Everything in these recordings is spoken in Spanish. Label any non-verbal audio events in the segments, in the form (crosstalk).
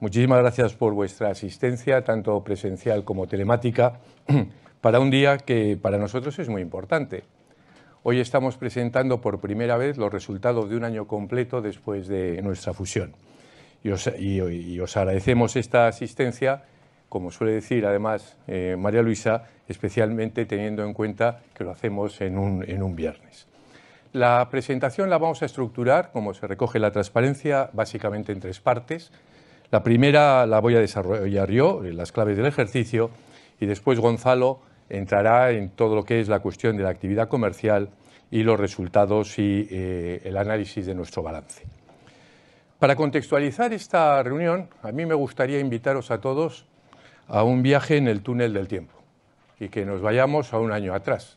Muchísimas gracias por vuestra asistencia, tanto presencial como telemática, (clears throat) para un día que para nosotros es muy importante. Hoy estamos presentando por primera vez los resultados de un año completo después de nuestra fusión. Y os, agradecemos esta asistencia, como suele decir además eh, María Luisa, especialmente teniendo en cuenta que lo hacemos en un, en un viernes. La presentación la vamos a estructurar, como se recoge la transparencia, básicamente en tres partes. La primera la voy a desarrollar yo, eh, las claves del ejercicio, y después Gonzalo entrará en todo lo que es la cuestión de la actividad comercial y los resultados y eh, el análisis de nuestro balance. Para contextualizar esta reunión, a mí me gustaría invitaros a todos a un viaje en el túnel del tiempo y que nos vayamos a un año atrás.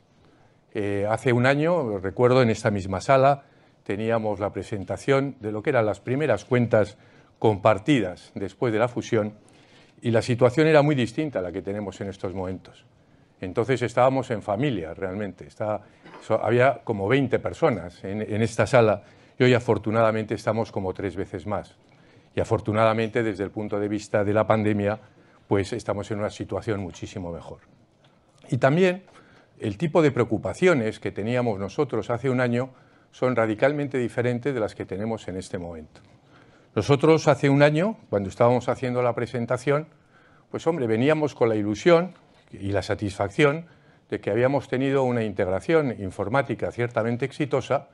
Eh, hace un año, recuerdo, en esta misma sala teníamos la presentación de lo que eran las primeras cuentas compartidas después de la fusión y la situación era muy distinta a la que tenemos en estos momentos. Entonces estábamos en familia realmente, había como 20 personas en, en esta sala y hoy afortunadamente estamos como tres veces más. Y afortunadamente desde el punto de vista de la pandemia, pues estamos en una situación muchísimo mejor. Y también el tipo de preocupaciones que teníamos nosotros hace un año son radicalmente diferentes de las que tenemos en este momento. Nosotros hace un año, cuando estábamos haciendo la presentación, pues hombre, veníamos con la ilusión y la satisfacción de que habíamos tenido una integración informática ciertamente exitosa,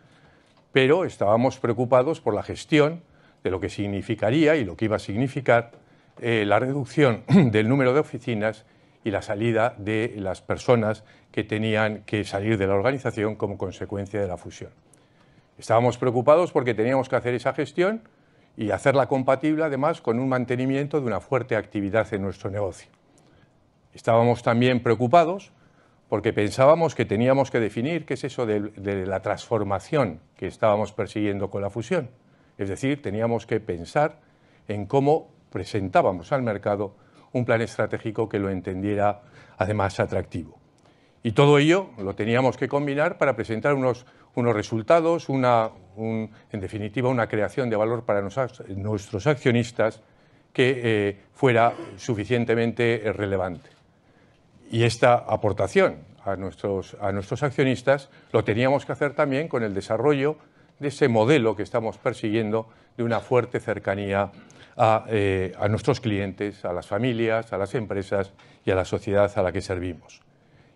pero estábamos preocupados por la gestión de lo que significaría y lo que iba a significar eh, la reducción (clears throat) del número de oficinas y la salida de las personas que tenían que salir de la organización como consecuencia de la fusión. Estábamos preocupados porque teníamos que hacer esa gestión y hacerla compatible además con un mantenimiento de una fuerte actividad en nuestro negocio. Estábamos también preocupados porque pensábamos que teníamos que definir qué es eso de, la transformación que estábamos persiguiendo con la fusión. Es decir, teníamos que pensar en cómo presentábamos al mercado un plan estratégico que lo entendiera además atractivo. Y todo ello lo teníamos que combinar para presentar unos unos resultados, una, en definitiva una creación de valor para nuestros accionistas que eh, fuera suficientemente eh, relevante. Y esta aportación a nuestros, a nuestros accionistas lo teníamos que hacer también con el desarrollo de ese modelo que estamos persiguiendo de una fuerte cercanía a, eh, nuestros clientes, a las familias, a las empresas y a la sociedad a la que servimos.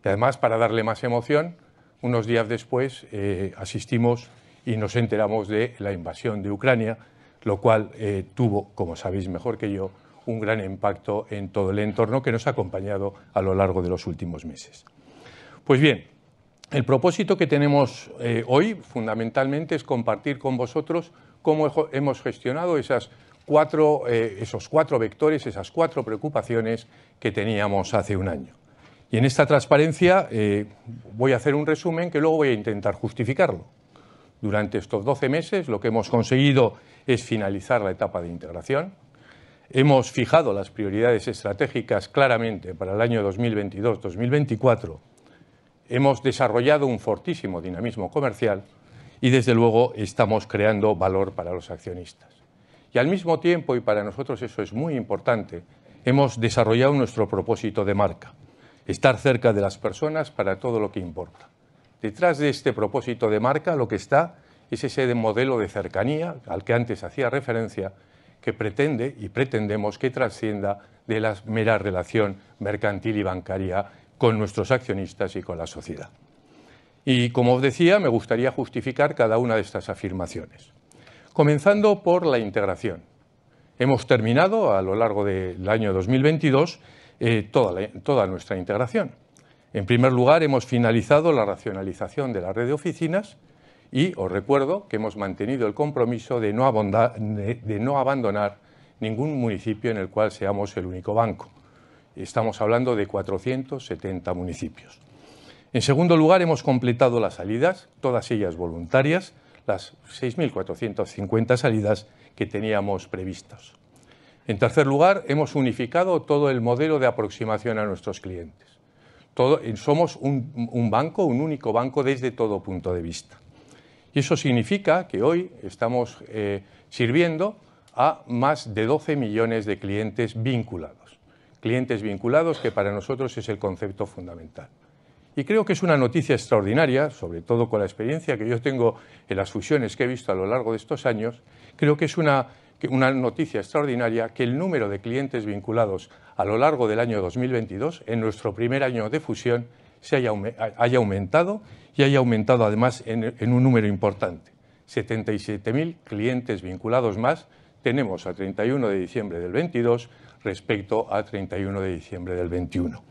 Y además, para darle más emoción, unos días después eh, asistimos y nos enteramos de la invasión de Ucrania, lo cual eh, tuvo, como sabéis mejor que yo, un gran impacto en todo el entorno que nos ha acompañado a lo largo de los últimos meses. Pues bien, el propósito que tenemos eh, hoy fundamentalmente es compartir con vosotros cómo hemos gestionado esos cuatro vectores, esas cuatro preocupaciones que teníamos hace un año. Y en esta transparencia eh, voy a hacer un resumen que luego voy a intentar justificarlo. Durante estos 12 meses lo que hemos conseguido es finalizar la etapa de integración. Hemos fijado las prioridades estratégicas claramente para el año 2022-2024. Hemos desarrollado un fortísimo dinamismo comercial y desde luego estamos creando valor para los accionistas. Y al mismo tiempo, y para nosotros eso es muy importante, hemos desarrollado nuestro propósito de marca estar cerca de las personas para todo lo que importa. Detrás de este propósito de marca lo que está es ese modelo de cercanía al que antes hacía referencia que pretende y pretendemos que trascienda de la mera relación mercantil y bancaria con nuestros accionistas y con la sociedad. Y como os decía, me gustaría justificar cada una de estas afirmaciones. Comenzando por la integración. Hemos terminado a lo largo del año 2022 eh, toda, toda nuestra integración. En primer lugar, hemos finalizado la racionalización de la red de oficinas y os recuerdo que hemos mantenido el compromiso de no, de no abandonar ningún municipio en el cual seamos el único banco. Estamos hablando de 470 municipios. En segundo lugar, hemos completado las salidas, todas ellas voluntarias, las 6.450 salidas que teníamos previstas. En tercer lugar, hemos unificado todo el modelo de aproximación a nuestros clientes. Eh, somos un, banco, un único banco desde todo punto de vista. Y eso significa que hoy estamos eh, sirviendo a más de 12 millones de clientes vinculados. Clientes vinculados que para nosotros es el concepto fundamental. Y creo que es una noticia extraordinaria, sobre todo con la experiencia que yo tengo en las fusiones que he visto a lo largo de estos años, creo que es una, una noticia extraordinaria que el número de clientes vinculados a lo largo del año 2022, en nuestro primer año de fusión, se haya, aumentado y haya aumentado además en, un número importante. 77.000 clientes vinculados más tenemos a 31 de diciembre del 22 respecto a 31 de diciembre del 21.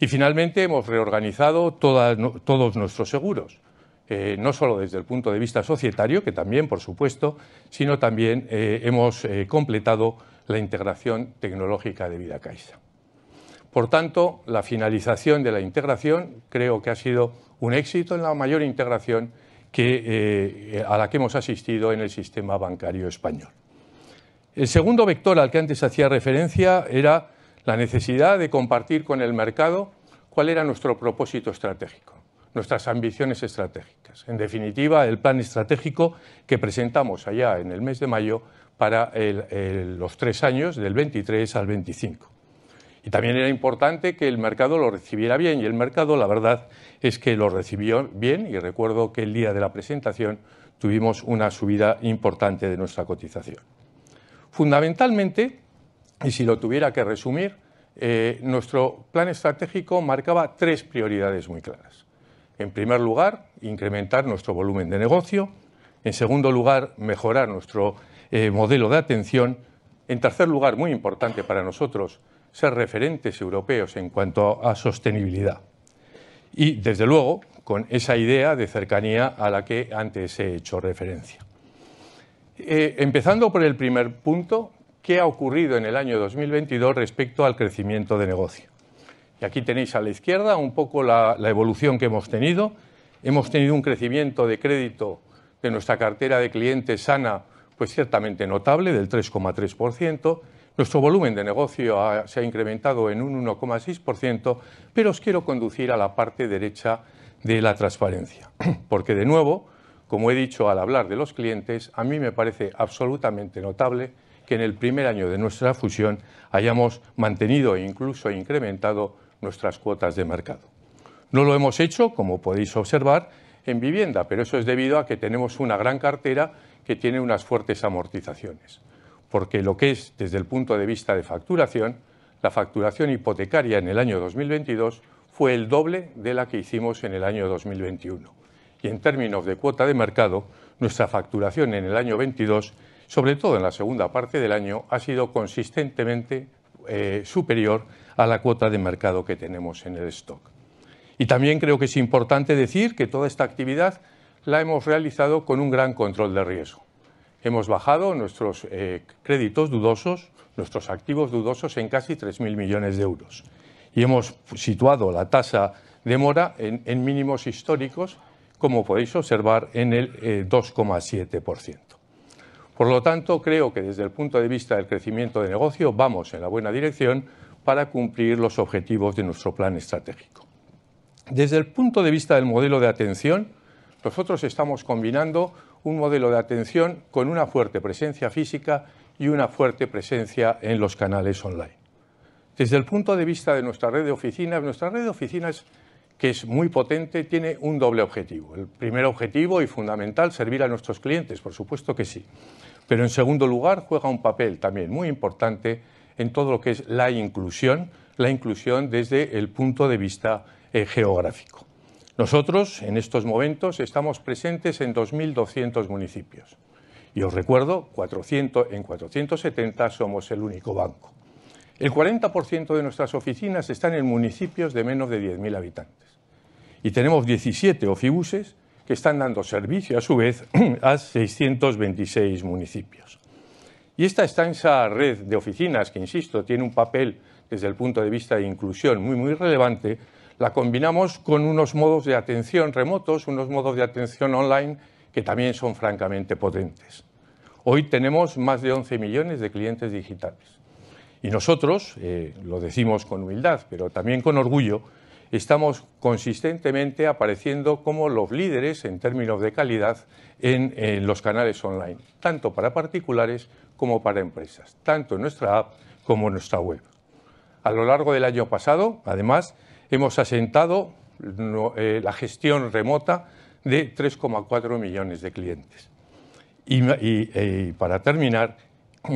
Y finalmente hemos reorganizado todos nuestros seguros. Eh, no solo desde el punto de vista societario, que también, por supuesto, sino también eh, hemos eh, completado la integración tecnológica de Vida Caixa. Por tanto, la finalización de la integración creo que ha sido un éxito en la mayor integración que, a la que hemos asistido en el sistema bancario español. El segundo vector al que antes hacía referencia era la necesidad de compartir con el mercado cuál era nuestro propósito estratégico nuestras ambiciones estratégicas. En definitiva, el plan estratégico que presentamos allá en el mes de mayo para los tres años, del 23 al 25. Y también era importante que el mercado lo recibiera bien, y el mercado, la verdad, es que lo recibió bien, y recuerdo que el día de la presentación tuvimos una subida importante de nuestra cotización. Fundamentalmente, y si lo tuviera que resumir, eh, nuestro plan estratégico marcaba tres prioridades muy claras en primer lugar, incrementar nuestro volumen de negocio, en segundo lugar, mejorar nuestro eh, modelo de atención, en tercer lugar, muy importante para nosotros, ser referentes europeos en cuanto a sostenibilidad. Y, desde luego, con esa idea de cercanía a la que antes he hecho referencia. Eh, empezando por el primer punto, ¿qué ha ocurrido en el año 2022 respecto al crecimiento de negocio? Y aquí tenéis a la izquierda un poco la, evolución que hemos tenido. Hemos tenido un crecimiento de crédito de nuestra cartera de clientes sana, pues ciertamente notable, del 3,3%. Nuestro volumen de negocio se ha incrementado en un 1,6%, pero os quiero conducir a la parte derecha de la transparencia, (clears throat) porque de nuevo, como he dicho al hablar de los clientes, a mí me parece absolutamente notable que en el primer año de nuestra fusión hayamos mantenido e incluso incrementado nuestras cuotas de mercado. No lo hemos hecho, como podéis observar, en vivienda, pero eso es debido a que tenemos una gran cartera que tiene unas fuertes amortizaciones, porque lo que es desde el punto de vista de facturación, la facturación hipotecaria en el año 2022 fue el doble de la que hicimos en el año 2021. Y en términos de cuota de mercado, nuestra facturación en el año 22, sobre todo en la segunda parte del año, ha sido consistentemente eh, superior a la cuota de mercado que tenemos en el stock. Y también creo que es importante decir que toda esta actividad la hemos realizado con un gran control de riesgo. Hemos bajado nuestros eh, créditos dudosos, nuestros activos dudosos en casi 3.000 millones de euros. Y hemos situado la tasa de mora en, mínimos históricos, como podéis observar, en el 2,7%. Eh, por lo tanto, creo que desde el punto de vista del crecimiento de negocio vamos en la buena dirección para cumplir los objetivos de nuestro plan estratégico. Desde el punto de vista del modelo de atención, nosotros estamos combinando un modelo de atención con una fuerte presencia física y una fuerte presencia en los canales online. Desde el punto de vista de nuestra red de oficinas, nuestra red de oficinas, que es muy potente, tiene un doble objetivo. El primer objetivo y fundamental, servir a nuestros clientes, por supuesto que sí. Pero en segundo lugar, juega un papel también muy importante en todo lo que es la inclusión, la inclusión desde el punto de vista eh, geográfico. Nosotros, en estos momentos, estamos presentes en 2.200 municipios. Y os recuerdo, 400, en 470 somos el único banco. El 40% de nuestras oficinas están en municipios de menos de 10.000 habitantes. Y tenemos 17 ofibuses que están dando servicio, a su vez, (clears throat) a 626 municipios. Y esta extensa red de oficinas, que insisto, tiene un papel desde el punto de vista de inclusión muy, muy relevante, la combinamos con unos modos de atención remotos, unos modos de atención online que también son francamente potentes. Hoy tenemos más de 11 millones de clientes digitales. Y nosotros, eh, lo decimos con humildad, pero también con orgullo, estamos consistentemente apareciendo como los líderes en términos de calidad en, en los canales online, tanto para particulares como para empresas, tanto en nuestra app como en nuestra web. A lo largo del año pasado, además, hemos asentado eh, la gestión remota de 3,4 millones de clientes. Eh, y, para terminar,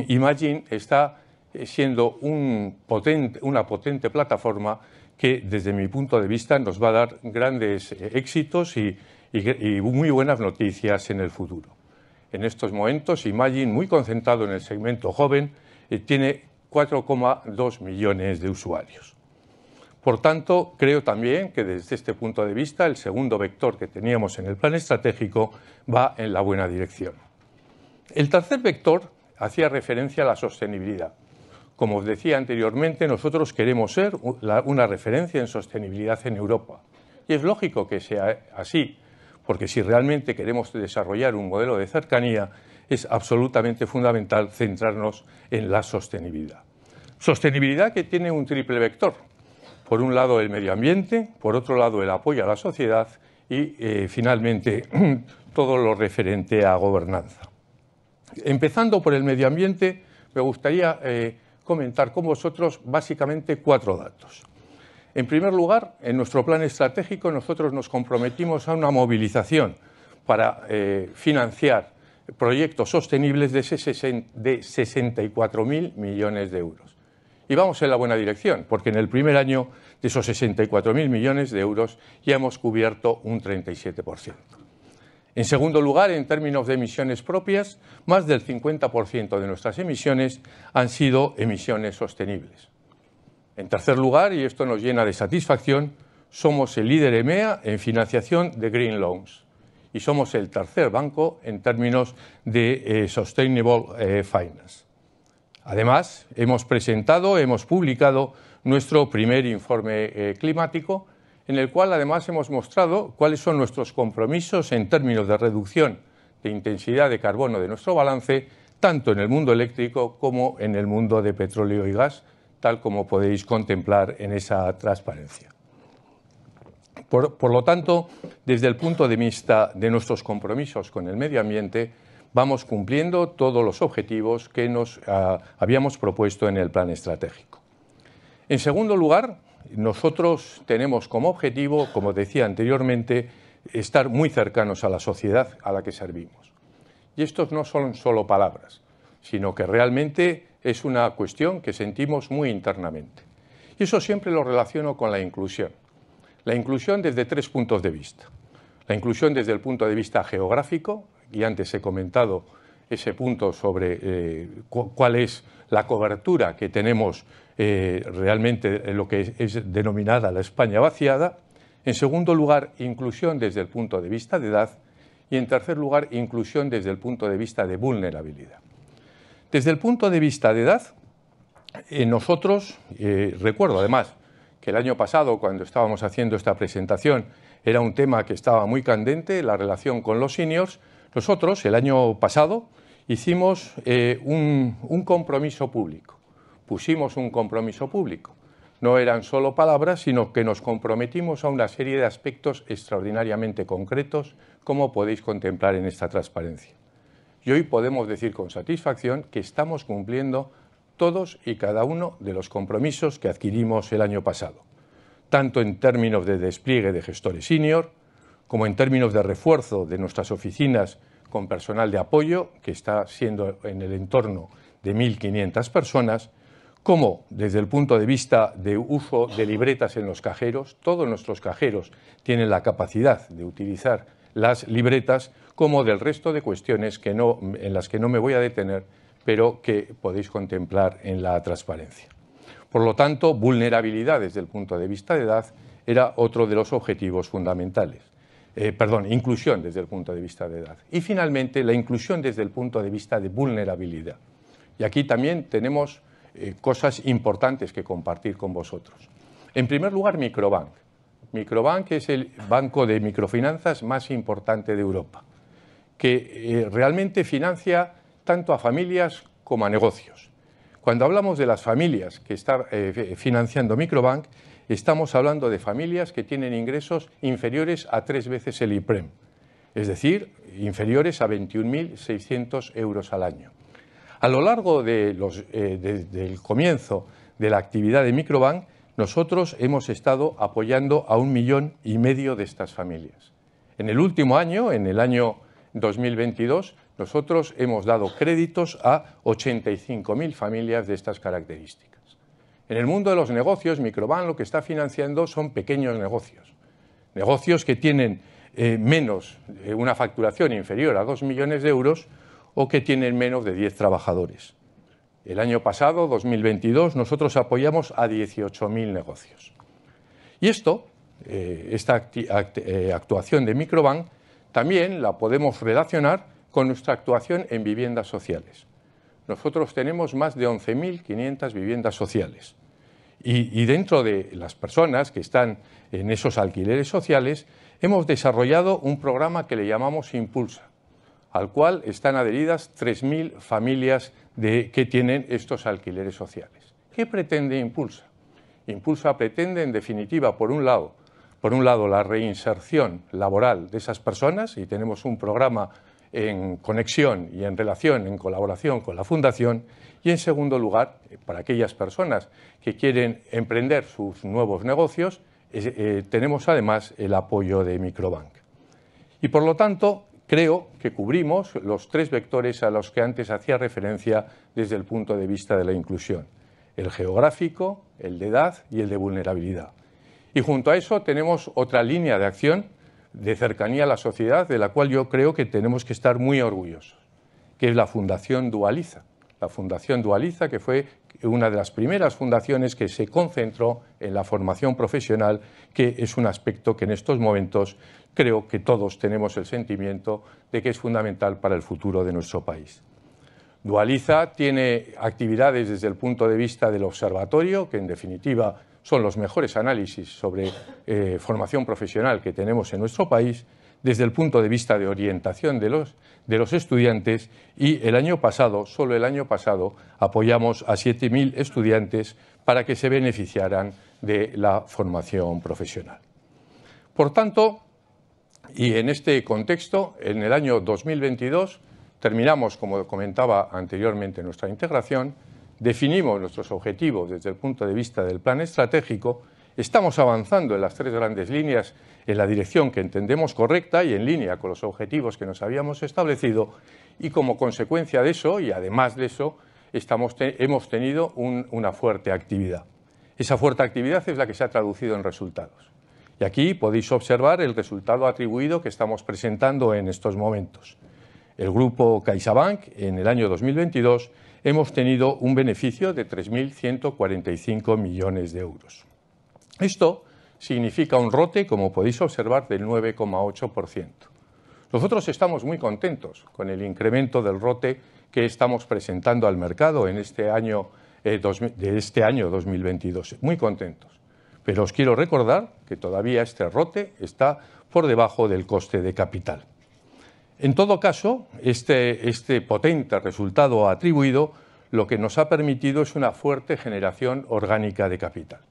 Imagine está eh, siendo una potente plataforma que desde mi punto de vista nos va a dar grandes éxitos y muy buenas noticias en el futuro en estos momentos. Imagine, muy concentrado en el segmento joven, eh, tiene 4,2 millones de usuarios. Por tanto, creo también que desde este punto de vista el segundo vector que teníamos en el plan estratégico va en la buena dirección. El tercer vector hacía referencia a la sostenibilidad. Como os decía anteriormente, nosotros queremos ser una referencia en sostenibilidad en Europa. Y es lógico que sea así, porque si realmente queremos desarrollar un modelo de cercanía, es absolutamente fundamental centrarnos en la sostenibilidad. Sostenibilidad que tiene un triple vector. Por un lado el medio ambiente, por otro lado el apoyo a la sociedad y eh, finalmente (clears throat) todo lo referente a gobernanza. Empezando por el medio ambiente, me gustaría eh, comentar con vosotros básicamente cuatro datos. En primer lugar, en nuestro plan estratégico nosotros nos comprometimos a una movilización para eh, financiar proyectos sostenibles de, 64.000 millones de euros. Y vamos en la buena dirección, porque en el primer año de esos 64.000 millones de euros ya hemos cubierto un 37%. En segundo lugar, en términos de emisiones propias, más del 50% de nuestras emisiones han sido emisiones sostenibles. En tercer lugar, y esto nos llena de satisfacción, somos el líder EMEA en financiación de Green Loans y somos el tercer banco en términos de eh, Sustainable eh, Finance. Además, hemos presentado, hemos publicado nuestro primer informe eh, climático, en el cual además hemos mostrado cuáles son nuestros compromisos en términos de reducción de intensidad de carbono de nuestro balance, tanto en el mundo eléctrico como en el mundo de petróleo y gas, tal como podéis contemplar en esa transparencia. Por, lo tanto, desde el punto de vista de nuestros compromisos con el medio ambiente, vamos cumpliendo todos los objetivos que nos ah, habíamos propuesto en el plan estratégico. En segundo lugar, nosotros tenemos como objetivo, como decía anteriormente, estar muy cercanos a la sociedad a la que servimos. Y estos no son solo palabras, sino que realmente es una cuestión que sentimos muy internamente. Y eso siempre lo relaciono con la inclusión. La inclusión desde tres puntos de vista. La inclusión desde el punto de vista geográfico, y antes he comentado ese punto sobre eh, cuál es la cobertura que tenemos eh, realmente en lo que es denominada la España vaciada. En segundo lugar, inclusión desde el punto de vista de edad. Y en tercer lugar, inclusión desde el punto de vista de vulnerabilidad. Desde el punto de vista de edad, eh, nosotros, eh, recuerdo además que el año pasado, cuando estábamos haciendo esta presentación, era un tema que estaba muy candente, la relación con los seniors, nosotros el año pasado hicimos eh, un, un compromiso público, pusimos un compromiso público. No eran solo palabras, sino que nos comprometimos a una serie de aspectos extraordinariamente concretos, como podéis contemplar en esta transparencia. Y hoy podemos decir con satisfacción que estamos cumpliendo todos y cada uno de los compromisos que adquirimos el año pasado, tanto en términos de despliegue de gestores senior, como en términos de refuerzo de nuestras oficinas con personal de apoyo, que está siendo en el entorno de 1.500 personas, como desde el punto de vista de uso de libretas en los cajeros, todos nuestros cajeros tienen la capacidad de utilizar las libretas como del resto de cuestiones que en las que no me voy a detener, pero que podéis contemplar en la transparencia. Por lo tanto, vulnerabilidad desde el punto de vista de edad era otro de los objetivos fundamentales. Eh, perdón, inclusión desde el punto de vista de edad. Y finalmente, la inclusión desde el punto de vista de vulnerabilidad. Y aquí también tenemos eh, cosas importantes que compartir con vosotros. En primer lugar, Microbank. Microbank es el banco de microfinanzas más importante de Europa que eh, realmente financia tanto a familias como a negocios. Cuando hablamos de las familias que está eh, financiando Microbank, estamos hablando de familias que tienen ingresos inferiores a tres veces el IPREM, es decir, inferiores a 21.600 euros al año. A lo largo de los, eh, comienzo de la actividad de Microbank, nosotros hemos estado apoyando a un millón y medio de estas familias. En el último año, en el año 2022 nosotros hemos dado créditos a 85.000 familias de estas características. En el mundo de los negocios, Microban lo que está financiando son pequeños negocios, negocios que tienen eh, menos, eh, una facturación inferior a 2 millones de euros o que tienen menos de 10 trabajadores. El año pasado, 2022, nosotros apoyamos a 18.000 negocios. Y esto, eh, esta actuación de Microbank, también la podemos relacionar con nuestra actuación en viviendas sociales. Nosotros tenemos más de 11.500 viviendas sociales. Y, dentro de las personas que están en esos alquileres sociales, hemos desarrollado un programa que le llamamos Impulsa, al cual están adheridas 3.000 familias que tienen estos alquileres sociales. ¿Qué pretende Impulsa? Impulsa pretende, en definitiva, por un lado, por un lado, la reinserción laboral de esas personas y tenemos un programa en conexión y en relación, en colaboración con la Fundación. Y en segundo lugar, eh, para aquellas personas que quieren emprender sus nuevos negocios, eh, eh, tenemos además el apoyo de Microbank. Y por lo tanto, creo que cubrimos los tres vectores a los que antes hacía referencia desde el punto de vista de la inclusión, el geográfico, el de edad y el de vulnerabilidad. Y junto a eso tenemos otra línea de acción de cercanía a la sociedad, de la cual yo creo que tenemos que estar muy orgullosos, que es la Fundación Dualiza. La Fundación Dualiza, que fue una de las primeras fundaciones que se concentró en la formación profesional, que es un aspecto que en estos momentos creo que todos tenemos el sentimiento de que es fundamental para el futuro de nuestro país. Dualiza tiene actividades desde el punto de vista del observatorio, que en definitiva son los mejores análisis sobre eh, formación profesional que tenemos en nuestro país desde el punto de vista de orientación de los, de los estudiantes y el año pasado, solo el año pasado, apoyamos a 7.000 estudiantes para que se beneficiaran de la formación profesional. Por tanto, y en este contexto, en el año 2022 terminamos, como comentaba anteriormente, nuestra integración definimos nuestros objetivos desde el punto de vista del plan estratégico, estamos avanzando en las tres grandes líneas en la dirección que entendemos correcta y en línea con los objetivos que nos habíamos establecido y como consecuencia de eso y además de eso hemos tenido una fuerte actividad. Esa fuerte actividad es la que se ha traducido en resultados. Y aquí podéis observar el resultado atribuido que estamos presentando en estos momentos. El grupo CaixaBank en el año 2022 hemos tenido un beneficio de 3.145 millones de euros. Esto significa un rote, como podéis observar, del 9,8%. Nosotros estamos muy contentos con el incremento del rote que estamos presentando al mercado en este año, eh, de este año 2022. Muy contentos. Pero os quiero recordar que todavía este rote está por debajo del coste de capital. En todo caso, este, este, potente resultado atribuido lo que nos ha permitido es una fuerte generación orgánica de capital.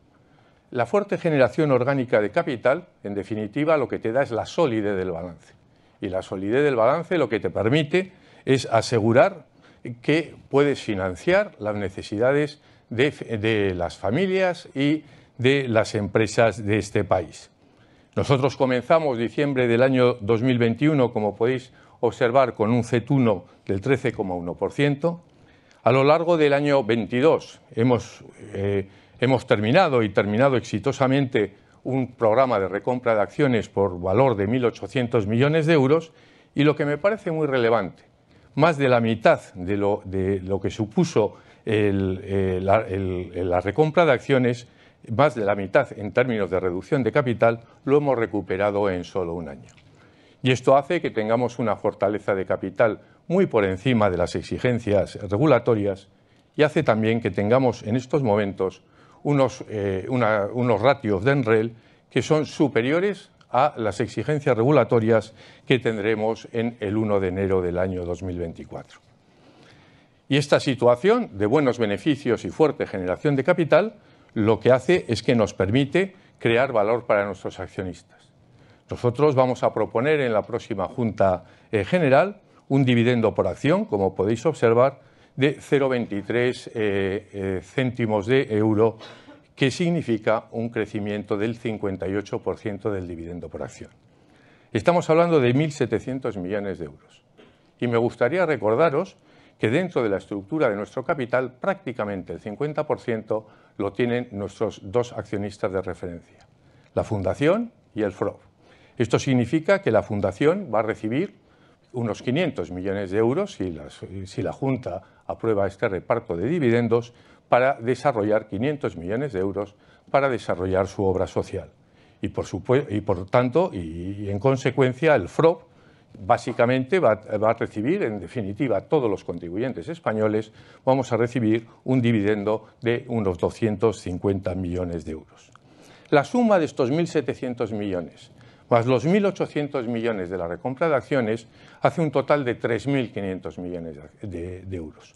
La fuerte generación orgánica de capital, en definitiva, lo que te da es la solidez del balance. Y la solidez del balance lo que te permite es asegurar que puedes financiar las necesidades de las familias y de las empresas de este país. Nosotros comenzamos diciembre del año 2021, como podéis observar, con un CET1 del 13,1%. A lo largo del año 22 eh, hemos, terminado y terminado exitosamente un programa de recompra de acciones por valor de 1.800 millones de euros y lo que me parece muy relevante, más de la mitad de lo, de lo que supuso eh, la recompra de acciones más de la mitad en términos de reducción de capital, lo hemos recuperado en solo un año. Y esto hace que tengamos una fortaleza de capital muy por encima de las exigencias regulatorias y hace también que tengamos en estos momentos unos, eh, ratios de ENREL que son superiores a las exigencias regulatorias que tendremos en el 1 de enero del año 2024. Y esta situación de buenos beneficios y fuerte generación de capital lo que hace es que nos permite crear valor para nuestros accionistas. Nosotros vamos a proponer en la próxima Junta eh, General un dividendo por acción, como podéis observar, de 0,23 eh, eh, céntimos de euro, que significa un crecimiento del 58% del dividendo por acción. Estamos hablando de 1.700 millones de euros. Y me gustaría recordaros que dentro de la estructura de nuestro capital prácticamente el 50% lo tienen nuestros dos accionistas de referencia, la Fundación y el FROB. Esto significa que la Fundación va a recibir unos 500 millones de euros si, si la Junta aprueba este reparto de dividendos para desarrollar 500 millones de euros para desarrollar su obra social. Y por, y por tanto, y en consecuencia, el FROB básicamente va, a recibir, en definitiva, todos los contribuyentes españoles, vamos a recibir un dividendo de unos 250 millones de euros. La suma de estos 1.700 millones más los 1.800 millones de la recompra de acciones hace un total de 3.500 millones de, de euros.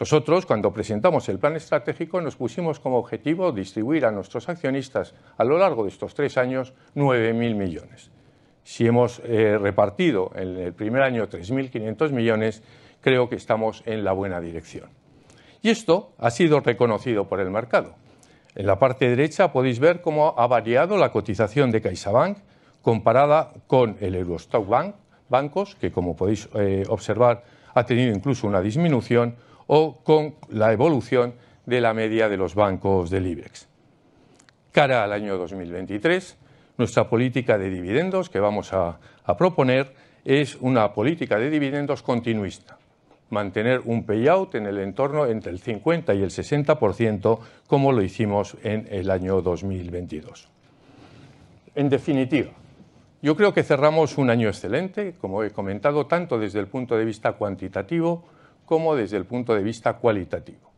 Nosotros, cuando presentamos el plan estratégico, nos pusimos como objetivo distribuir a nuestros accionistas a lo largo de estos tres años 9.000 millones. Si hemos eh, repartido en el primer año 3.500 millones, creo que estamos en la buena dirección. Y esto ha sido reconocido por el mercado. En la parte derecha podéis ver cómo ha variado la cotización de CaixaBank comparada con el Eurostock Bank, bancos, que como podéis eh, observar ha tenido incluso una disminución, o con la evolución de la media de los bancos del IBEX. Cara al año 2023, nuestra política de dividendos que vamos a, proponer es una política de dividendos continuista mantener un payout en el entorno entre el 50 y el 60%, como lo hicimos en el año 2022. En definitiva, yo creo que cerramos un año excelente, como he comentado, tanto desde el punto de vista cuantitativo como desde el punto de vista cualitativo.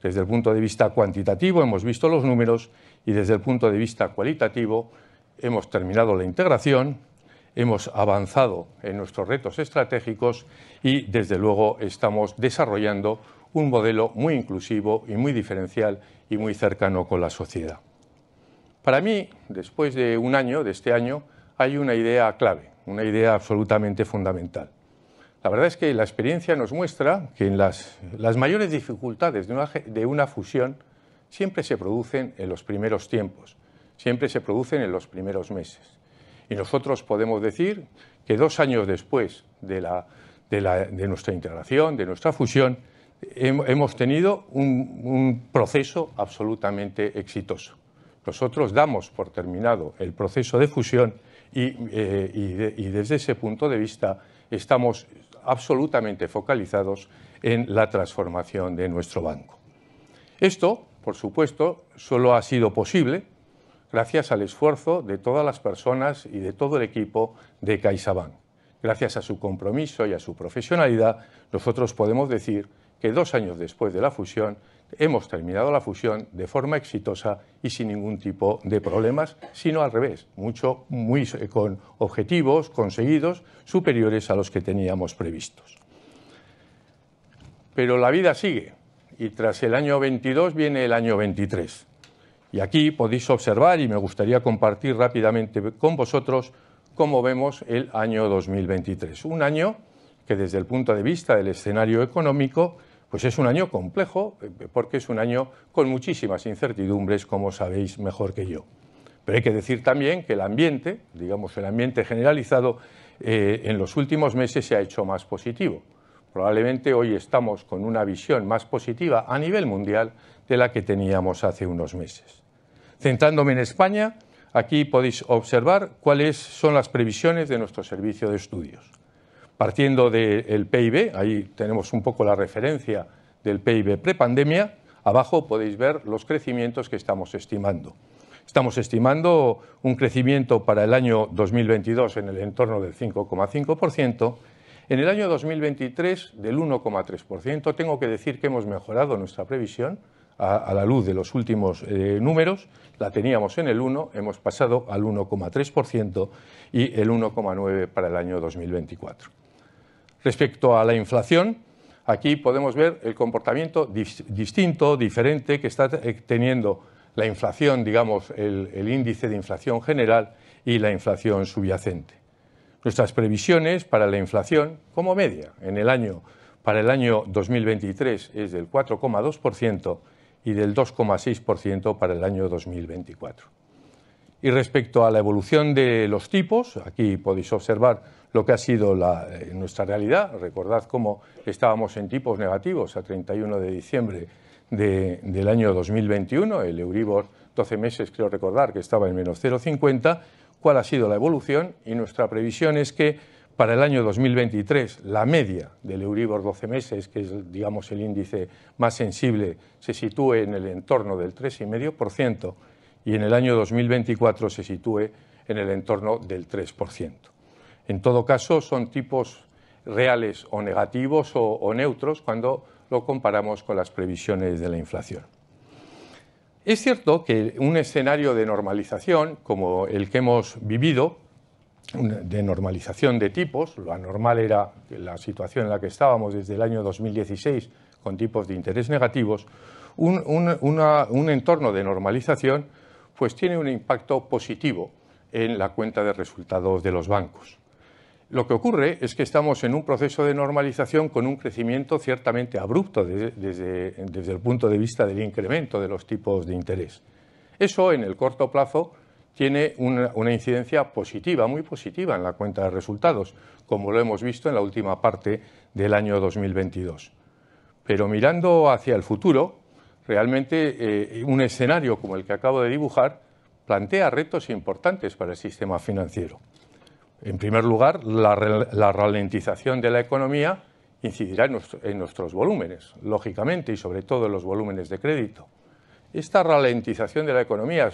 Desde el punto de vista cuantitativo hemos visto los números y desde el punto de vista cualitativo hemos terminado la integración, hemos avanzado en nuestros retos estratégicos y, desde luego, estamos desarrollando un modelo muy inclusivo y muy diferencial y muy cercano con la sociedad. Para mí, después de un año, de este año, hay una idea clave, una idea absolutamente fundamental. La verdad es que la experiencia nos muestra que las, mayores dificultades de una fusión siempre se producen en los primeros tiempos siempre se producen en los primeros meses. Y nosotros podemos decir que dos años después de, nuestra integración, de nuestra fusión, hemos tenido un, proceso absolutamente exitoso. Nosotros damos por terminado el proceso de fusión y, eh, y, desde ese punto de vista estamos absolutamente focalizados en la transformación de nuestro banco. Esto, por supuesto, solo ha sido posible gracias al esfuerzo de todas las personas y de todo el equipo de CaixaBank. Gracias a su compromiso y a su profesionalidad, nosotros podemos decir que dos años después de la fusión hemos terminado la fusión de forma exitosa y sin ningún tipo de problemas, sino al revés, mucho muy eh, con objetivos conseguidos superiores a los que teníamos previstos. Pero la vida sigue y tras el año 22 viene el año 23. Y aquí podéis observar, y me gustaría compartir rápidamente con vosotros, cómo vemos el año 2023. Un año que desde el punto de vista del escenario económico, pues es un año complejo, eh, porque es un año con muchísimas incertidumbres, como sabéis mejor que yo. Pero hay que decir también que el ambiente, digamos el ambiente generalizado, eh, en los últimos meses se ha hecho más positivo. Probablemente hoy estamos con una visión más positiva a nivel mundial de la que teníamos hace unos meses. Centrándome en España, aquí podéis observar cuáles son las previsiones de nuestro servicio de estudios. Partiendo del PIB, ahí tenemos un poco la referencia del PIB prepandemia, abajo podéis ver los crecimientos que estamos estimando. Estamos estimando un crecimiento para el año 2022 en el entorno del 5,5%, en el año 2023 del 1,3%. Tengo que decir que hemos mejorado nuestra previsión a, la luz de los últimos eh, números, la teníamos en el 1, hemos pasado al 1,3% y el 1,9% para el año 2024. Respecto a la inflación, aquí podemos ver el comportamiento distinto, diferente que está eh, teniendo la inflación, digamos, el, índice de inflación general y la inflación subyacente. Nuestras previsiones para la inflación como media en el año para el año 2023 es del 4,2% y del 2,6% para el año 2024. Y respecto a la evolución de los tipos, aquí podéis observar lo que ha sido eh, nuestra realidad. Recordad cómo estábamos en tipos negativos a 31 de diciembre del año 2021, el Euribor 12 meses, creo recordar, que estaba en menos 0,50. ¿Cuál ha sido la evolución? Y nuestra previsión es que para el año 2023 la media del Euribor 12 meses, que es digamos el índice más sensible, se sitúe en el entorno del 3,5% y en el año 2024 se sitúe en el entorno del 3%. En todo caso, son tipos reales o negativos o neutros cuando lo comparamos con las previsiones de la inflación. Es cierto que un escenario de normalización como el que hemos vivido, de normalización de tipos. Lo anormal era la situación en la que estábamos desde el año 2016 con tipos de interés negativos. Un, entorno de normalización pues tiene un impacto positivo en la cuenta de resultados de los bancos. Lo que ocurre es que estamos en un proceso de normalización con un crecimiento ciertamente abrupto desde el punto de vista del incremento de los tipos de interés. Eso en el corto plazo tiene una, incidencia positiva, muy positiva en la cuenta de resultados, como lo hemos visto en la última parte del año 2022. Pero mirando hacia el futuro, realmente eh, un escenario como el que acabo de dibujar plantea retos importantes para el sistema financiero. En primer lugar, la, ralentización de la economía incidirá en nuestros volúmenes, lógicamente, y sobre todo en los volúmenes de crédito esta ralentización de la economía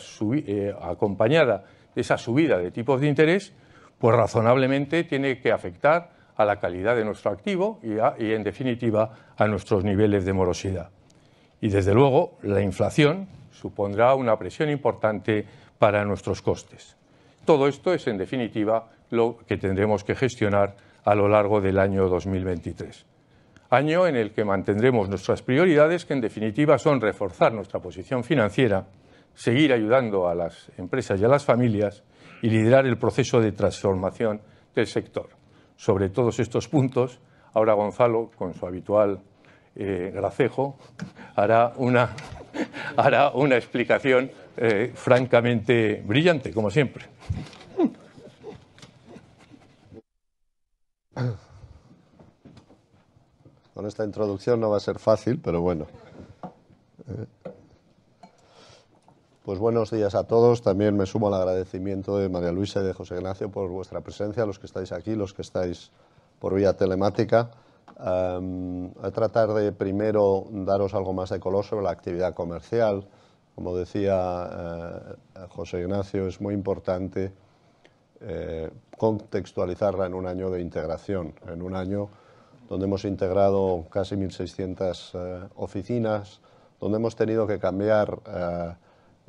eh, acompañada de esa subida de tipos de interés, pues razonablemente tiene que afectar a la calidad de nuestro activo y, y en definitiva a nuestros niveles de morosidad. Y desde luego la inflación supondrá una presión importante para nuestros costes. Todo esto es en definitiva lo que tendremos que gestionar a lo largo del año 2023 año en el que mantendremos nuestras prioridades, que en definitiva son reforzar nuestra posición financiera, seguir ayudando a las empresas y a las familias y liderar el proceso de transformación del sector. Sobre todos estos puntos, ahora Gonzalo, con su habitual eh, gracejo, hará una, (laughs) explicación eh, francamente brillante, como siempre. (coughs) Con esta introducción no va a ser fácil, pero bueno. Eh, pues buenos días a todos. También me sumo al agradecimiento de María Luisa y de José Ignacio por vuestra presencia, los que estáis aquí, los que estáis por vía telemática. Em, a tratar de primero daros algo más de color sobre la actividad comercial. Como decía eh, José Ignacio, es muy importante eh, contextualizarla en un año de integración, en un año donde hemos integrado casi 1.600 eh, oficinas, donde hemos tenido que cambiar eh,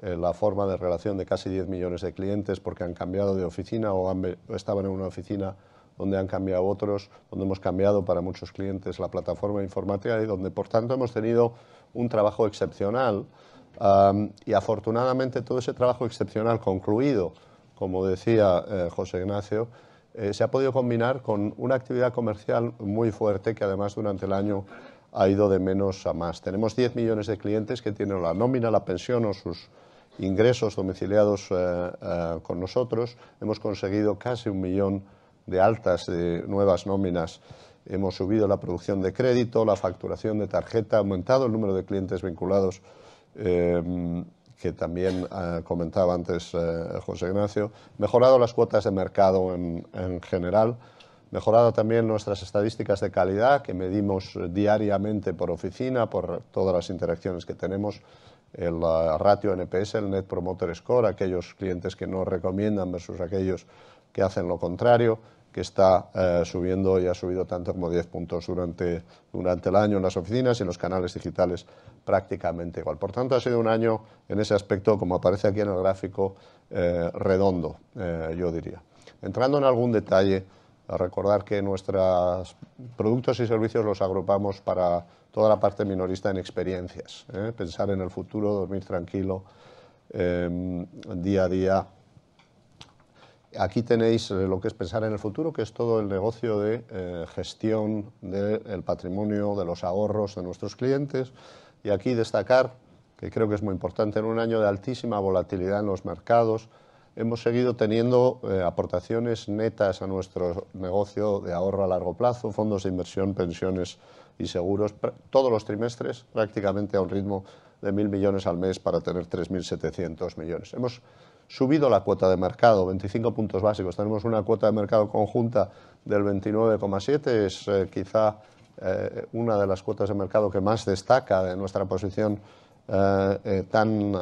eh, la forma de relación de casi 10 millones de clientes porque han cambiado de oficina o, estaban en una oficina donde han cambiado otros, donde hemos cambiado para muchos clientes la plataforma informática y donde, por tanto, hemos tenido un trabajo excepcional y afortunadamente todo ese trabajo excepcional concluido, como decía José Ignacio, eh, se ha podido combinar con una actividad comercial muy fuerte que además durante el año ha ido de menos a más. Tenemos 10 millones de clientes que tienen la nómina, la pensión o sus ingresos domiciliados eh, eh, con nosotros. Hemos conseguido casi un millón de altas de nuevas nóminas. Hemos subido la producción de crédito, la facturación de tarjeta, aumentado el número de clientes vinculados que también eh, comentaba antes eh, José Ignacio, mejorado las cuotas de mercado en, general, mejorado también nuestras estadísticas de calidad que medimos eh, diariamente por oficina, por todas las interacciones que tenemos, el ratio NPS, el Net Promoter Score, aquellos clientes que nos recomiendan versus aquellos que hacen lo contrario que está eh, subiendo y ha subido tanto como 10 puntos durante, durante el año en las oficinas y en los canales digitales prácticamente igual. Por tanto, ha sido un año en ese aspecto, como aparece aquí en el gráfico, eh, redondo, eh, yo diría. Entrando en algún detalle, recordar que nuestros productos y servicios los agrupamos para toda la parte minorista en experiencias. Pensar en el futuro, dormir tranquilo, em, día a día Aquí tenéis lo que es pensar en el futuro, que es todo el negocio de eh, gestión del patrimonio, de los ahorros de nuestros clientes. Y aquí destacar, que creo que es muy importante, en un año de altísima volatilidad en los mercados, hemos seguido teniendo eh, aportaciones netas a nuestro negocio de ahorro a largo plazo, fondos de inversión, pensiones y seguros, todos los trimestres prácticamente a un ritmo de 1.000 millones al mes para tener 3.700 millones. Hemos subido la cuota de mercado, 25 puntos básicos. Tenemos una cuota de mercado conjunta del 29,7, es eh, quizá eh, una de las cuotas de mercado que más destaca de nuestra posición eh, tan,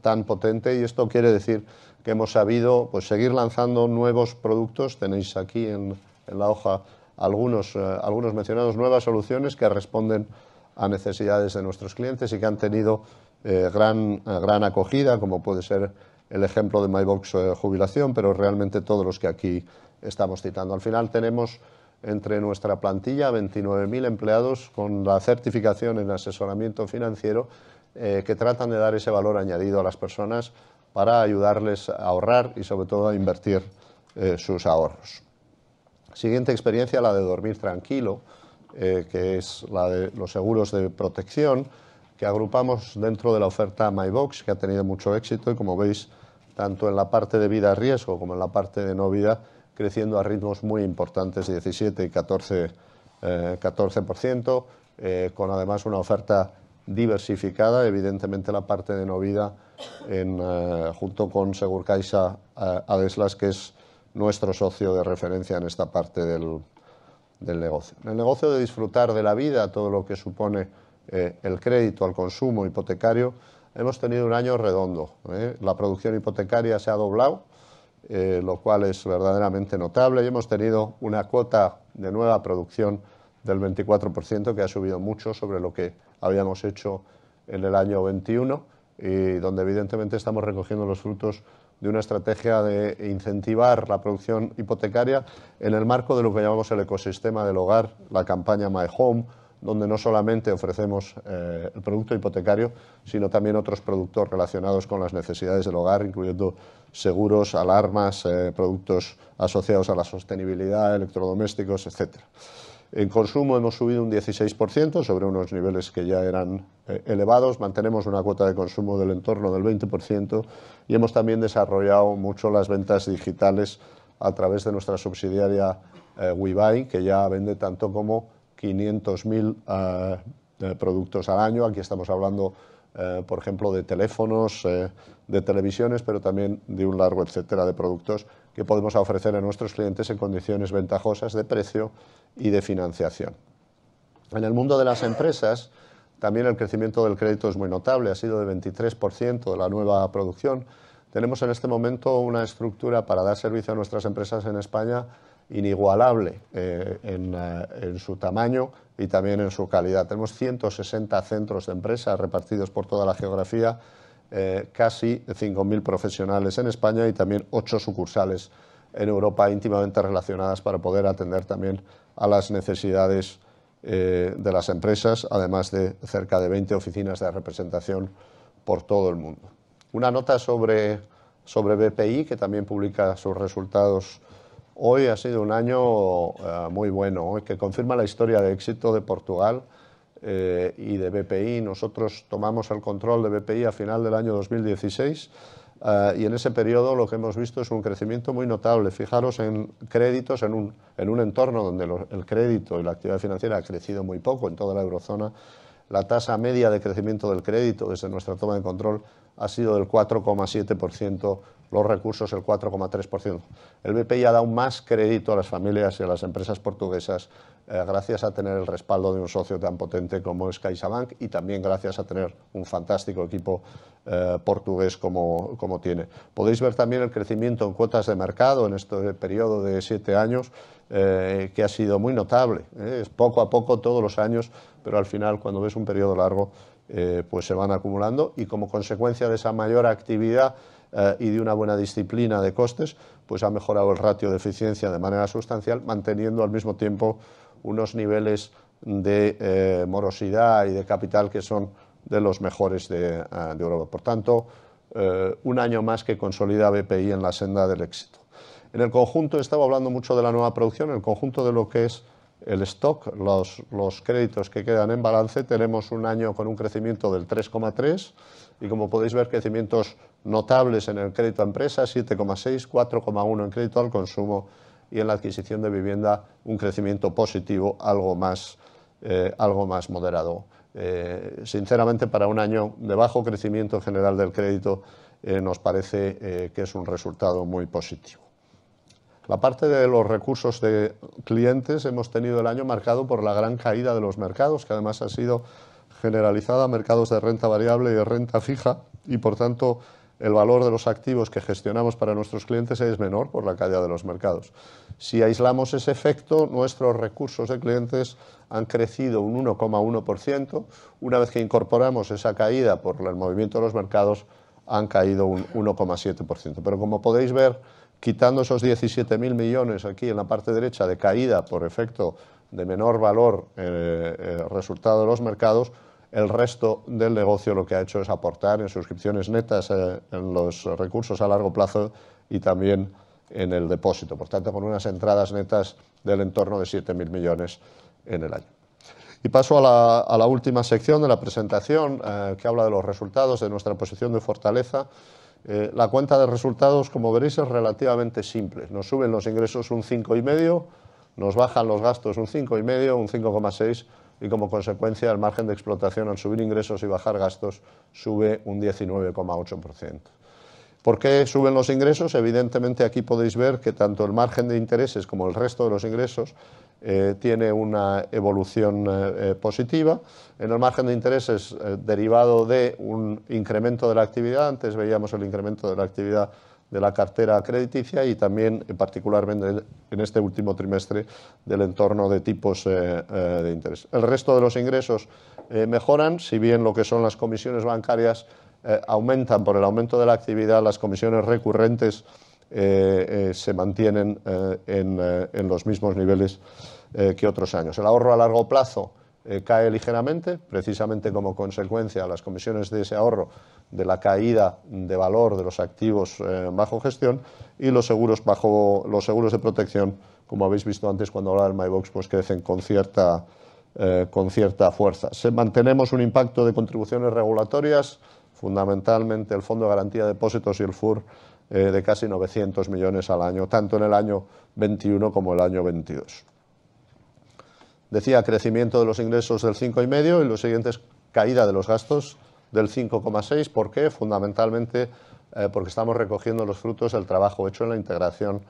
tan potente y esto quiere decir que hemos sabido pues, seguir lanzando nuevos productos. Tenéis aquí en, en la hoja algunos, algunos mencionados, nuevas soluciones que responden a necesidades de nuestros clientes y que han tenido eh, eh, gran, acogida, como puede ser el ejemplo de MyBox eh, Jubilación, pero realmente todos los que aquí estamos citando. Al final tenemos entre nuestra plantilla 29.000 empleados con la certificación en asesoramiento financiero que tratan de dar ese valor añadido a las personas para ayudarles a ahorrar y sobre todo a invertir sus ahorros. Siguiente experiencia, la de dormir tranquilo. Eh, que es la de los seguros de protección, que agrupamos dentro de la oferta MyBox, que ha tenido mucho éxito y como veis, tanto en la parte de vida a riesgo como en la parte de no vida, creciendo a ritmos muy importantes, 17 y 14, 14% eh, eh, con además una oferta diversificada, evidentemente la parte de no vida en, junto con Segur Caixa Adeslas, que es nuestro socio de referencia en esta parte del, del negocio. En el negocio de disfrutar de la vida, todo lo que supone eh, el crédito al consumo hipotecario, hemos tenido un año redondo. ¿eh? La producción hipotecaria se ha doblado, eh, lo cual es verdaderamente notable, y hemos tenido una cuota de nueva producción del 24%, que ha subido mucho sobre lo que habíamos hecho en el año 21 y donde evidentemente estamos recogiendo los frutos de una estrategia de incentivar la producción hipotecaria en el marco de lo que llamamos el ecosistema del hogar, la campaña My Home, donde no solamente ofrecemos eh, el producto hipotecario, sino también otros productos relacionados con las necesidades del hogar, incluyendo seguros, alarmas, eh, productos asociados a la sostenibilidad, electrodomésticos, etc. En consumo hemos subido un 16% sobre unos niveles que ya eran eh, elevados, mantenemos una cuota de consumo del entorno del 20% y hemos también desarrollado mucho las ventas digitales a través de nuestra subsidiaria eh, WeBuy, que ya vende tanto como 500.000 eh, productos al año. Aquí estamos hablando, por ejemplo, de teléfonos, de televisiones, pero también de un largo etcétera de productos que podemos ofrecer a nuestros clientes en condiciones ventajosas de precio y de financiación. En el mundo de las empresas, también el crecimiento del crédito es muy notable, ha sido de 23% de la nueva producción. Tenemos en este momento una estructura para dar servicio a nuestras empresas en España inigualable eh, eh, en, su tamaño y también en su calidad. Tenemos 160 centros de empresas repartidos por toda la geografía eh, casi 5.000 profesionales en España y también 8 sucursales en Europa íntimamente relacionadas para poder atender también a las necesidades eh, de las empresas, además de cerca de 20 oficinas de representación por todo el mundo. Una nota sobre, BPI, que también publica sus resultados hoy, ha sido un año eh, muy bueno, que confirma la historia de éxito de Portugal eh, y de BPI. Nosotros tomamos el control de BPI a final del año 2016 eh, y en ese periodo lo que hemos visto es un crecimiento muy notable. Fijaros en créditos en un, en un entorno donde el crédito y la actividad financiera ha crecido muy poco en toda la eurozona la tasa media de crecimiento del crédito desde nuestra toma de control ha sido del 4,7%, los recursos el 4,3%. El BPI ha dado más crédito a las familias y a las empresas portuguesas eh, gracias a tener el respaldo de un socio tan potente como es CaixaBank y también gracias a tener un fantástico equipo eh, portugués como, como tiene. Podéis ver también el crecimiento en cuotas de mercado en este periodo de siete años, eh, que ha sido muy notable. Es poco a poco, todos los años, pero al final cuando ves un periodo largo, eh, pues se van acumulando y como consecuencia de esa mayor actividad eh, y de una buena disciplina de costes, pues ha mejorado el ratio de eficiencia de manera sustancial, manteniendo al mismo tiempo unos niveles de eh, morosidad y de capital que son de los mejores de, de Europa. Por tanto, un año más que consolida BPI en la senda del éxito. En el conjunto, estaba hablando mucho de la nueva producción, en el conjunto de lo que es el stock, los, créditos que quedan en balance, tenemos un año con un crecimiento del 3,3 y como podéis ver, crecimientos notables en el crédito a empresas, 7,6, 4,1 en crédito al consumo y en la adquisición de vivienda un crecimiento positivo, algo más, eh, algo más moderado. Eh, sinceramente, para un año de bajo crecimiento general del crédito, eh, nos parece que es un resultado muy positivo. La parte de los recursos de clientes hemos tenido el año marcado por la gran caída de los mercados, que además ha sido generalizada, mercados de renta variable y de renta fija, y por tanto el valor de los activos que gestionamos para nuestros clientes es menor por la caída de los mercados. Si aislamos ese efecto, nuestros recursos de clientes han crecido un 1,1%. Una vez que incorporamos esa caída por el movimiento de los mercados, han caído un 1,7%. Pero como podéis ver, quitando esos 17.000 millones aquí en la parte derecha de caída por efecto de menor valor eh, eh, resultado de los mercados, el resto del negocio lo que ha hecho es aportar en suscripciones netas, eh, en los recursos a largo plazo y también en el depósito. Por tanto, con unas entradas netas del entorno de 7.000 millones en el año. Y paso a la, última sección de la presentación que habla de los resultados de nuestra posición de fortaleza. Eh, la cuenta de resultados, como veréis, es relativamente simple. Nos suben los ingresos un 5,5, nos bajan los gastos un 5,5, un 5,6 y como consecuencia el margen de explotación al subir ingresos y bajar gastos sube un 19,8%. ¿Por qué suben los ingresos? Evidentemente aquí podéis ver que tanto el margen de intereses como el resto de los ingresos eh, tiene una evolución eh, eh, positiva. En el margen de intereses, derivado de un incremento de la actividad, antes veíamos el incremento de la actividad de la cartera crediticia y también particularmente en este último trimestre del entorno de tipos de interés. El resto de los ingresos mejoran, si bien lo que son las comisiones bancarias aumentan por el aumento de la actividad, las comisiones recurrentes eh, eh, se mantienen eh, en, los mismos niveles que otros años. El ahorro a largo plazo cae ligeramente, precisamente como consecuencia de las comisiones de ese ahorro de la caída de valor de los activos bajo gestión y los seguros, bajo, los seguros de protección, como habéis visto antes cuando hablaba del MyBox, pues crecen con cierta, con cierta fuerza. Se, mantenemos un impacto de contribuciones regulatorias, fundamentalmente el Fondo de Garantía de Depósitos y el FUR eh, de casi 900 millones al año, tanto en el año 21 como el año 22. Decía crecimiento de los ingresos del 5,5 y los siguientes caída de los gastos del 5,6. ¿Por qué? Fundamentalmente eh, porque estamos recogiendo los frutos del trabajo hecho en la integración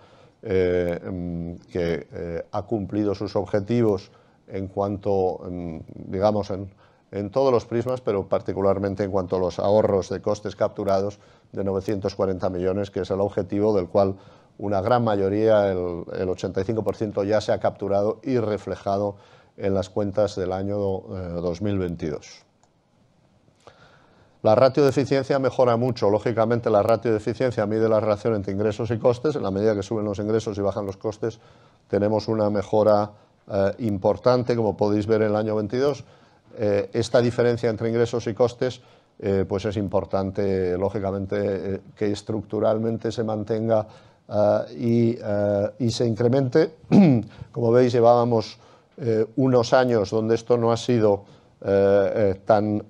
eh, mm, que ha cumplido sus objetivos en cuanto, mm, digamos, en, todos los prismas, pero particularmente en cuanto a los ahorros de costes capturados de 940 millones, que es el objetivo del cual una gran mayoría, el, 85%, ya se ha capturado y reflejado en las cuentas del año 2022. Eh, la ratio de eficiencia mejora mucho. Lógicamente, la ratio de eficiencia mide la relación entre ingresos y costes. En la medida que suben los ingresos y bajan los costes, tenemos una mejora eh, importante, como podéis ver en el año 22. Eh, esta diferencia entre ingresos y costes eh, pues es importante, lógicamente, eh, que estructuralmente se mantenga eh, y, se incremente. (clears throat) Como veis, llevábamos unos años donde esto no ha sido tan,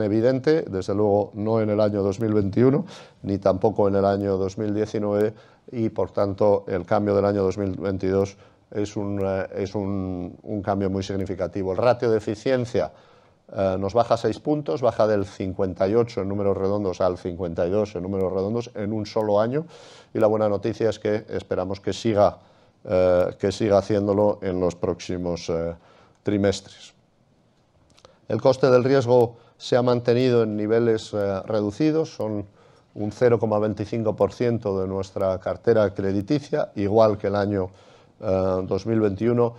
evidente, desde luego no en el año 2021, ni tampoco en el año 2019, y por tanto el cambio del año 2022 es un, es un cambio muy significativo. El ratio de eficiencia eh, nos baja 6 puntos, baja del 58 en números redondos al 52 en números redondos en un solo año y la buena noticia es que esperamos que siga, eh, que siga haciéndolo en los próximos eh, trimestres. El coste del riesgo se ha mantenido en niveles reducidos, son un 0,25% de nuestra cartera crediticia, igual que el año 2021.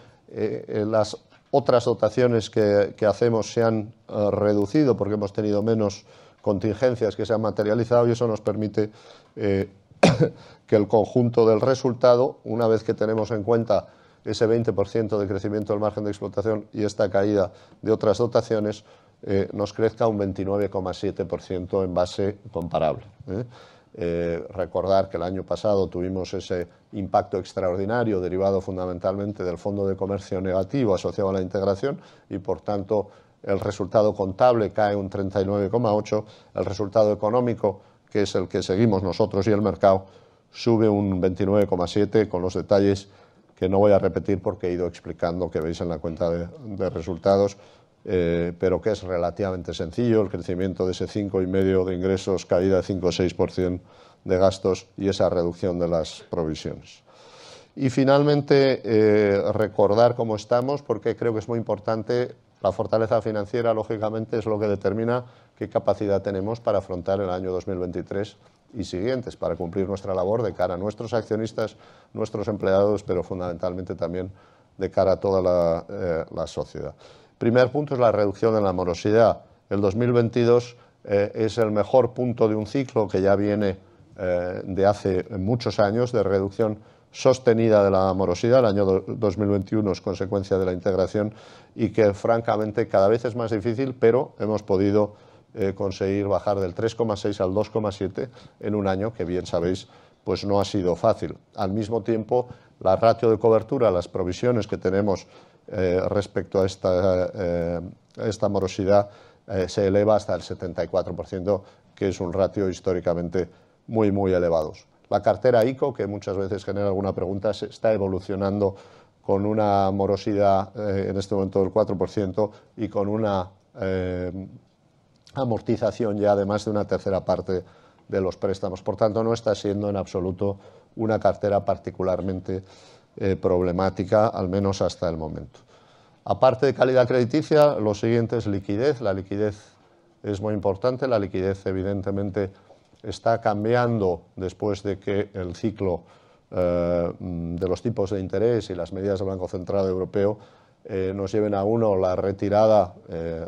las otras dotaciones que, hacemos se han eh, reducido porque hemos tenido menos contingencias que se han materializado y eso nos permite eh, (coughs) que el conjunto del resultado, una vez que tenemos en cuenta ese 20% de crecimiento del margen de explotación y esta caída de otras dotaciones, eh, nos crezca un 29,7% en base comparable. Eh, recordar que el año pasado tuvimos ese impacto extraordinario derivado fundamentalmente del fondo de comercio negativo asociado a la integración y, por tanto, el resultado contable cae un 39,8, el resultado económico, que es el que seguimos nosotros y el mercado, sube un 29,7 con los detalles que no voy a repetir porque he ido explicando que veis en la cuenta de resultados eh, pero que es relativamente sencillo, el crecimiento de ese 5,5% de ingresos, caída de 5 o 6% de gastos y esa reducción de las provisiones. Y finalmente, eh, recordar cómo estamos, porque creo que es muy importante. La fortaleza financiera, lógicamente, es lo que determina qué capacidad tenemos para afrontar el año 2023 y siguientes, para cumplir nuestra labor de cara a nuestros accionistas, nuestros empleados, pero fundamentalmente también de cara a toda la eh, sociedad. Primer punto es la reducción de la morosidad. El 2022 eh, es el mejor punto de un ciclo que ya viene eh, de hace muchos años de reducción sostenida de la morosidad. El año 2021 es consecuencia de la integración y que francamente cada vez es más difícil, pero hemos podido eh, conseguir bajar del 3,6 al 2,7 en un año que bien sabéis pues no ha sido fácil. Al mismo tiempo, la ratio de cobertura, las provisiones que tenemos eh, respecto a esta, eh, esta morosidad eh, se eleva hasta el 74%, que es un ratio históricamente muy, muy elevado. La cartera ICO, que muchas veces genera alguna pregunta, se está evolucionando con una morosidad en este momento del 4% y con una amortización ya además de una tercera parte de los préstamos. Por tanto, no está siendo en absoluto una cartera particularmente eh, problemática, al menos hasta el momento. Aparte de calidad crediticia, lo siguiente es liquidez. La liquidez es muy importante. La liquidez, evidentemente, está cambiando después de que el ciclo eh, de los tipos de interés y las medidas del Banco Central Europeo eh, nos lleven a uno la retirada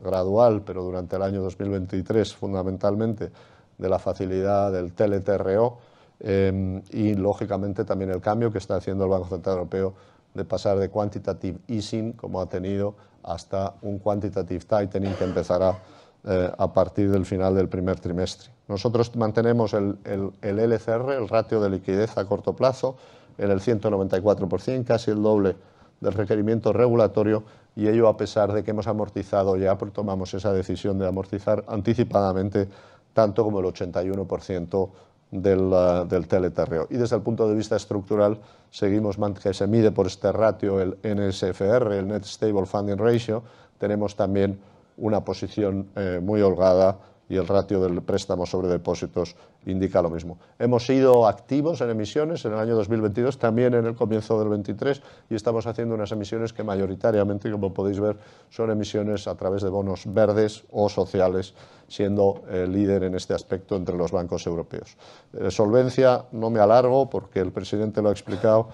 gradual, pero durante el año 2023 fundamentalmente, de la facilidad del TLTRO, Em, y lógicamente también el cambio que está haciendo el Banco Central Europeo de pasar de quantitative easing, como ha tenido, hasta un quantitative tightening que empezará eh, a partir del final del primer trimestre. Nosotros mantenemos el, LCR, el ratio de liquidez a corto plazo, en el 194%, casi el doble del requerimiento regulatorio y ello a pesar de que hemos amortizado ya, tomamos esa decisión de amortizar anticipadamente tanto como el 81% del, ah, del, teleterreo. Y desde el punto de vista estructural, seguimos que se mide por este ratio el NSFR, el Net Stable Funding Ratio, tenemos también una posición eh, muy holgada y el ratio del préstamo sobre depósitos indica lo mismo. Hemos sido activos en emisiones en el año 2022, también en el comienzo del 23, y estamos haciendo unas emisiones que mayoritariamente, como podéis ver, son emisiones a través de bonos verdes o sociales, siendo eh, líder en este aspecto entre los bancos europeos. Eh, solvencia, no me alargo porque el presidente lo ha explicado,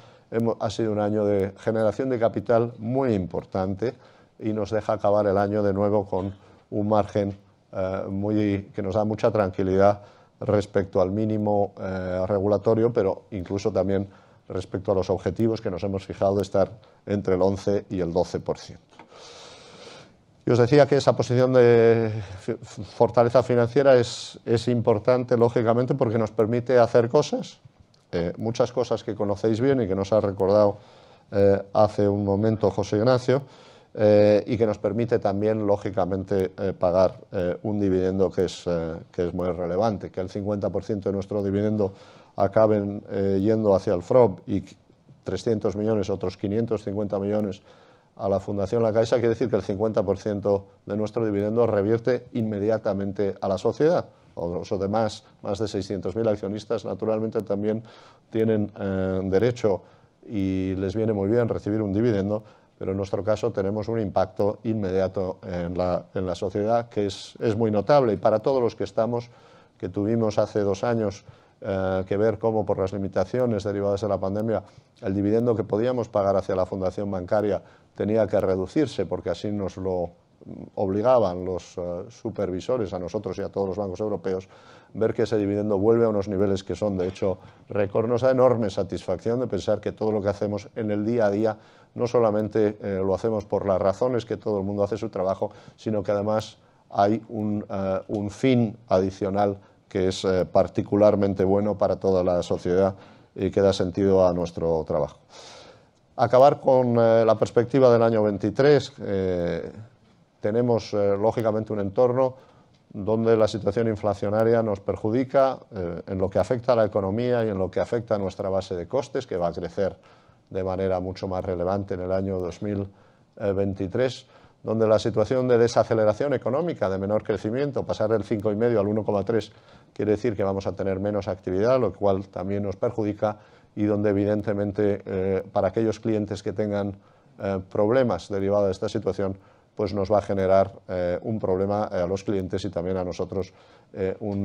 ha sido un año de generación de capital muy importante y nos deja acabar el año de nuevo con un margen eh, muy, que nos da mucha tranquilidad respecto al mínimo eh, regulatorio, pero incluso también respecto a los objetivos que nos hemos fijado de estar entre el 11 y el 12%. Y os decía que esa posición de fortaleza financiera es, es importante, lógicamente, porque nos permite hacer cosas, eh, muchas cosas que conocéis bien y que nos ha recordado hace un momento José Ignacio, eh, y que nos permite también, lógicamente, eh, pagar eh, un dividendo que es, muy relevante, que el 50% de nuestro dividendo acaben yendo hacia el FROB y 300 millones, otros 550 millones a la Fundación La Caixa, quiere decir que el 50% de nuestro dividendo revierte inmediatamente a la sociedad. los demás, más de 600.000 accionistas, naturalmente también tienen derecho y les viene muy bien recibir un dividendo pero en nuestro caso tenemos un impacto inmediato en la, sociedad que es, es, muy notable y para todos los que estamos, que tuvimos hace dos años eh, que ver cómo por las limitaciones derivadas de la pandemia el dividendo que podíamos pagar hacia la fundación bancaria tenía que reducirse porque así nos lo mm, obligaban los eh, supervisores a nosotros y a todos los bancos europeos ver que ese dividendo vuelve a unos niveles que son de hecho récord nos da enorme satisfacción de pensar que todo lo que hacemos en el día a día no solamente eh, lo hacemos por las razones que todo el mundo hace su trabajo, sino que además hay un, eh, fin adicional que es eh, particularmente bueno para toda la sociedad y que da sentido a nuestro trabajo. Acabar con la perspectiva del año 23. tenemos, lógicamente, un entorno donde la situación inflacionaria nos perjudica en lo que afecta a la economía y en lo que afecta a nuestra base de costes, que va a crecer de manera mucho más relevante en el año 2023, donde la situación de desaceleración económica, de menor crecimiento, pasar del 5,5 al 1,3 quiere decir que vamos a tener menos actividad, lo cual también nos perjudica y donde evidentemente eh, para aquellos clientes que tengan eh, problemas derivados de esta situación, pues nos va a generar eh, un problema a los clientes y también a nosotros un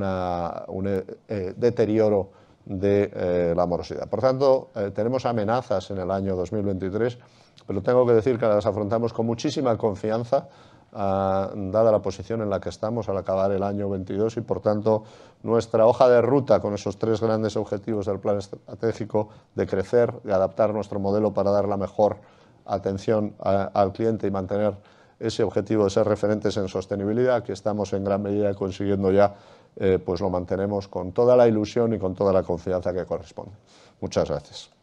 deterioro de eh, la morosidad. Por tanto, eh, tenemos amenazas en el año 2023, pero tengo que decir que las afrontamos con muchísima confianza, ah, dada la posición en la que estamos al acabar el año 22 y, por tanto, nuestra hoja de ruta con esos tres grandes objetivos del plan estratégico de crecer, de adaptar nuestro modelo para dar la mejor atención ah, al cliente y mantener ese objetivo de ser referentes en sostenibilidad, que estamos en gran medida consiguiendo ya eh, pues lo mantenemos con toda la ilusión y con toda la confianza que corresponde. Muchas gracias.